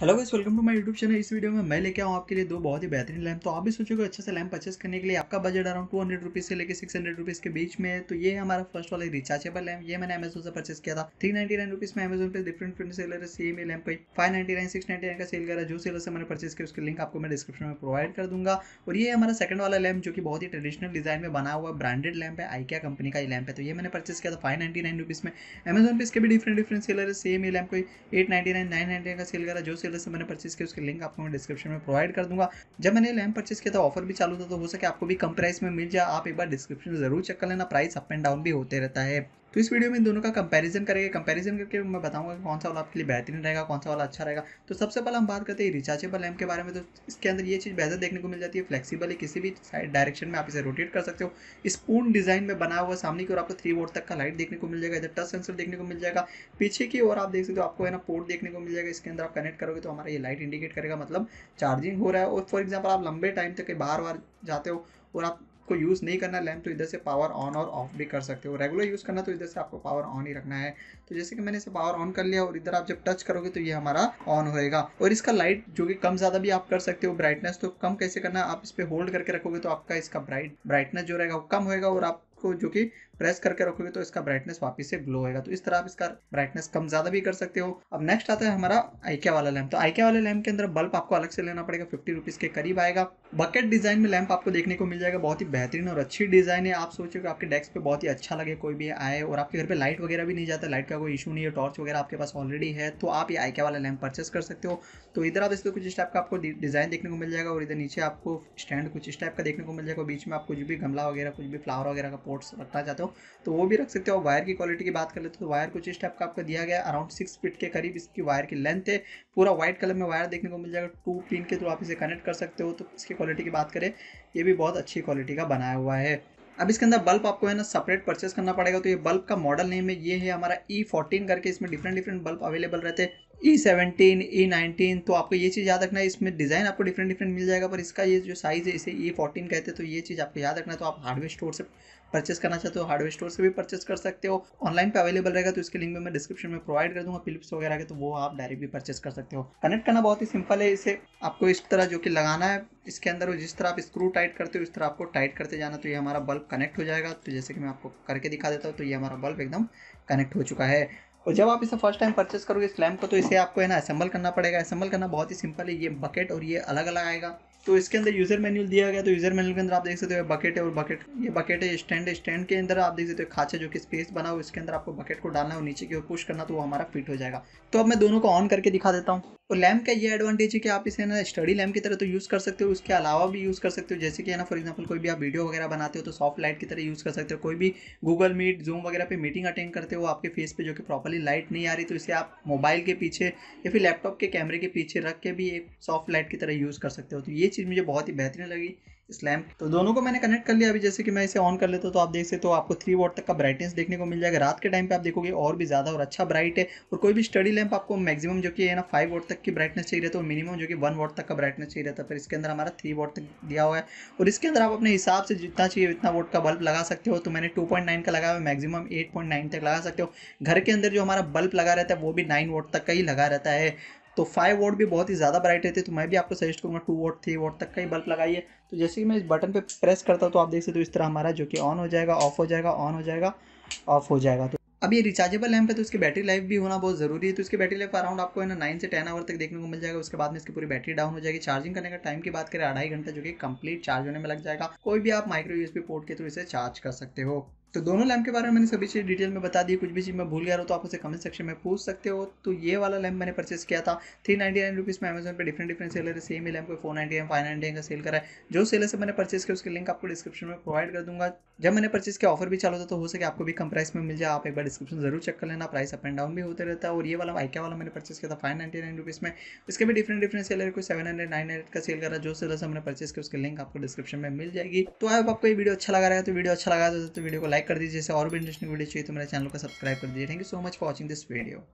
hello guys welcome to my YouTube channel इस video में मैं लेके आऊँ आपके लिए दो बहुत ही बेहतरीन लैंप तो आप भी सोचोगे अच्छा से लैंप परचेस करने के लिए आपका budget around two hundred rupees से लेकर सिक्स हंड्रेड रुपीज़ के बीच में है तो ये हमारा फर्स्ट वाला रिचार्जेबल लैम्प ये मैंने अमेजोन से परचेस किया था थ्री नाइन्टी नाइन रुपीज़ में अमेजोन पे डिफरेंट डिफरेंट सेलर है सेम ये lamp five ninety nine six ninety nine का सेल करा जो सेलर से मैंने परचेस किया उसके लिंक आपको मैं डिस्क्रिप्शन में प्रोवाइड कर दूंगा और ये हमारा सेकंड वाला लैम्प जो कि बहुत ही ट्रेडिशनल डिजाइन में बना हुआ ब्रांडेड लैम्प है आइकिया कंपनी का ये लैम्प है तो ये मैंने परचेस किया था फाइव नाइन्टी नाइन रुपीज़ में अमेजोन पे इसके भी डिफरेंट डिफरेंट सेलर है सेम ही लैम्प कोई eight ninety nine nine ninety का सेल करा जो सेलर से मैंने परचेस किया उसके लिंक आपको मैं डिस्क्रिप्शन में प्रोवाइड कर दूंगा जब मैंने लैम्प परचेज किया था ऑफर भी चालू था तो हो सके आपको भी कम प्राइस में मिल जाए आप एक बार डिस्क्रिप्शन जरूर चेक कर लेना प्राइस अप एंड डाउन भी होते रहता है तो इस वीडियो में दोनों का कंपैरिजन करेंगे कंपैरिजन करके मैं बताऊंगा कि कौन सा वाला आपके लिए बेहतरीन रहेगा कौन सा वाला अच्छा रहेगा तो सबसे पहले हम बात करते हैं रिचार्जेबल लैम्प के बारे में तो इसके अंदर ये चीज़ बेहतर देखने को मिल जाती है फ्लेक्सिबल है किसी भी साइड डायरेक्शन में आप इसे रोटेट कर सकते हो स्पून डिजाइन में बना हुआ सामने की ओर आपको थ्री वोट तक का लाइट देखने को मिल जाएगा इधर टच सेंसर देखने को मिल जाएगा पीछे की ओर आप देख सकते हो आपको है ना पोर्ट देखने को मिल जाएगा इसके अंदर आप कनेक्ट करोगे तो हमारा ये लाइट इंडिकेट करेगा मतलब चार्जिंग हो रहा है और फॉर एग्जाम्पल आप लंबे टाइम तक बार बार जाते हो और आप को यूज़ नहीं करना लैम्प तो इधर से पावर ऑन और ऑफ भी कर सकते हो रेगुलर यूज़ करना तो इधर से आपको पावर ऑन ही रखना है तो जैसे कि मैंने इसे पावर ऑन कर लिया और इधर आप जब टच करोगे तो ये हमारा ऑन होएगा और इसका लाइट जो कि कम ज़्यादा भी आप कर सकते हो ब्राइटनेस तो कम कैसे करना आप इस पर होल्ड करके रखोगे तो आपका इसका ब्राइट ब्राइटनेस जो रहेगा वो कम होएगा और आपको जो कि प्रेस करके रखोगे तो इसका ब्राइटनेस वापस से ग्लो होगा तो इस तरह आप इसका ब्राइटनेस कम ज्यादा भी कर सकते हो अब नेक्स्ट आता है हमारा आईके वाला लैम्प तो आईके वाले लैम्प के अंदर बल्ब आपको अलग से लेना पड़ेगा फिफ्टी रुपीज के करीब आएगा बकेट डिज़ाइन में लैंप आपको देखने को मिल जाएगा बहुत ही बेहतरीन और अच्छी डिज़ाइन है आप सोचो कि आपके डेस्क पे बहुत ही अच्छा लगे कोई भी आए और आपके घर पे लाइट वगैरह भी नहीं जाता लाइट का कोई इशू नहीं है टॉर्च वगैरह आपके पास ऑलरेडी है तो आप ये आइका वाला लैंप परचेस कर सकते हो तो इधर आप इसको कुछ इस टाइप का आपको डिज़ाइन देखने को मिल जाएगा और इधर नीचे आपको स्टैंड कुछ इस टाइप का देखने को मिल जाएगा बीच में आप कुछ भी गमला वगैरह कुछ भी फ्लावर वगैरह का पोर्ट्स रखना चाहते हो तो वो भी रख सकते हो वायर की क्वालिटी की बात कर लेते हो तो वायर कुछ इस टाइप का आपको दिया गया अराउंड सिक्स फीट के करीब इसकी वायर की लेंथ है पूरा व्हाइट कलर में वायर देखने को मिल जाएगा टू पिन के थ्रू आप इसे कनेक्ट कर सकते हो तो इसके क्वालिटी की बात करें ये भी बहुत अच्छी क्वालिटी का बनाया हुआ है अब इसके अंदर बल्ब आपको है ना सेपरेट परचेस करना पड़ेगा तो ये बल्ब का मॉडल नेम है ये है हमारा ई e करके इसमें डिफरेंट डिफरेंट बल्ब अवेलेबल रहते हैं ई सेवनटीन ई नाइनटीन तो आपको ये चीज़ याद रखना है इसमें डिज़ाइन आपको डिफरेंट डिफरेंट मिल जाएगा पर इसका ये जो साइज़ है इसे ई e फोर्टीन कहते हैं तो ये चीज़ आपको याद रखना है तो आप हार्डवेयर स्टोर से परचेस करना चाहते हो हार्डवेयर स्टोर से भी परचेस कर सकते हो ऑनलाइन पे अवेलेबल रहेगा तो इसके लिंक में मैं डिस्क्रिप्शन में प्रोवाइड कर दूंगा फिलिप्स वगैरह के तो वो आप डायरेक्ट भी परचेस कर सकते हो कनेक्ट करना बहुत ही सिंपल है इसे आपको इस तरह जो कि लगाना है इसके अंदर जिस तरह आप स्क्रू टाइट करते हो इस तरह आपको टाइट करते जाना तो ये हमारा बल्ब कनेक्ट हो जाएगा तो जैसे कि मैं आपको करके दिखा देता हूँ तो ये हमारा बल्ब एकदम कनेक्ट हो चुका है और जब आप इसे फर्स्ट टाइम परचेस करोगे इस लैम्प को तो इसे आपको है ना असेंबल करना पड़ेगा असेंबल करना बहुत ही सिंपल है ये बकेट और ये अलग अलग आएगा तो इसके अंदर यूज़र मैनुअल दिया गया तो यूज़र मैनुअल के अंदर आप देख सकते हो बकेट है और बकेट ये बकेट है स्टैंड है स्टैंड के अंदर आप देख सकते हो खाचा जो कि स्पेस बना हो इसके अंदर आपको बकेट को डालना है और नीचे की ओर पुश करना तो वो हमारा फिट हो जाएगा तो अब मैं दोनों को ऑन करके दिखा देता हूँ और तो लैम्प का ये एडवांटेज है कि आप इसे ना स्टडी लैम्प की तरह तो यूज़ कर सकते हो उसके अलावा भी यूज़ कर सकते हो जैसे कि है ना फॉर एग्जांपल कोई भी आप वीडियो वगैरह बनाते हो तो सॉफ्ट लाइट की तरह यूज़ कर सकते हो कोई भी गूगल मीट जूम वगैरह पे मीटिंग अटेंड करते हो आपके फेस पे जो कि प्रॉपरली लाइट नहीं आ रही तो इसे आप मोबाइल के पीछे या फिर लैपटॉप के कैमरे के पीछे रख के भी एक सॉफ्ट लाइट की तरह यूज़ कर सकते हो तो ये चीज़ मुझे बहुत ही बेहतरीन लगी इस लैम्प तो दोनों को मैंने कनेक्ट कर लिया अभी जैसे कि मैं इसे ऑन कर लेता हूँ तो आप देख सकते हो तो आपको थ्री वॉट तक का ब्राइटनेस देखने को मिल जाएगा रात के टाइम पे आप देखोगे और भी ज़्यादा और अच्छा ब्राइट है और कोई भी स्टडी लैंप आपको मैक्सिमम जो कि है ना फाइव वॉट तक की ब्राइटनेस चाहिए रहता है और मिनिमम जो कि वन वॉट तक का ब्राइटनेस चाहिए रहता है फिर इसके अंदर हमारा थ्री वॉट तक दिया हुआ है और इसके अंदर आप अपने हिसाब से जितना चाहिए उतना वोट का बल्ब लगा सकते हो तो मैंने टू पॉइंट नाइन का लगाया हुआ मैक्सिमम एट पॉइंट नाइन तक लगा सकते हो घर के अंदर जो हमारा बल्ब लगा रहता है वो भी नाइन वोट तक का ही लगा रहता है तो फाइव वोट भी बहुत ही ज़्यादा ब्राइट रहते तो मैं भी आपको सजेस्ट करूँगा टू वोट थ्री वोट तक का ही बल्ब लगाइए तो जैसे कि मैं इस बटन पर प्रेस करता हूँ तो आप देख सकते हो इस तरह हमारा जो कि ऑन हो जाएगा ऑफ हो जाएगा ऑन हो जाएगा ऑफ हो जाएगा तो अब ये रिचार्जेबल लैम्प है तो इसकी बैटरी लाइफ भी होना बहुत जरूरी है तो इसकी बैटरी लाइफ अराउंड आपको है ना नाइन से टेन आवर तक देखने को मिल जाएगा उसके बाद में इसकी पूरी बैटरी डाउन हो जाएगी चार्जिंग करने का टाइम की बात करें अढ़ाई घंटा जो कि कंप्लीट चार्ज होने में लग जाएगा कोई भी आप माइक्रो यूएसबी पोर्ट के थ्रू इसे चार्ज कर सकते हो तो दोनों लैम्प के बारे में मैंने सभी चीज़ डिटेल में बता दी कुछ भी चीज़ मैं भूल गया रहा तो आप उसे कमेंट सेक्शन में पूछ सकते हो तो ये वाला लैम्प मैंने परचेस किया था थ्री नाइन्टी नाइन रुपीज़ में अमेजन पर डिफरेंट डिफरेंट सेलर है सेम ही लैम्प को फोर नाइन्टी फाइव नाइन्टी का सेल करा है जो सेलर से मैंने परचेस किया उसके लिंक आपको डिस्क्रिप्शन में प्रोवाइड कर दूंगा जब मैंने परचेस किया ऑफर भी चालू था तो हो सके आपको भी कम प्राइस में मिल जाए आप एक बार डिस्क्रिप्शन जरूर चेक कर लेना प्राइस अप एंड डाउन भी होते रहता है और ये वाला आइकिया वाला मैंने परचेस किया था फाइव नाइन्टी नाइन रुपीज़ में इसके भी डिफरेंट डिफरेंट सेलर को सेवन हंड्रेड नाइन हंड्रेड का सेल है जो सेलर से मैंने परचेस किया उसके लिंक आपको डिस्क्रिप्शन में मिल जाएगी तो अब आपको ये वीडियो अच्छा लगा रहा है तो वीडियो अच्छा लगा तो वीडियो को लाइक लाइक कर दीजिए जैसे और भी इंटरेस्टिंग वीडियो चाहिए तो मेरे चैनल को सब्सक्राइब कर दीजिए thank you so much for watching this video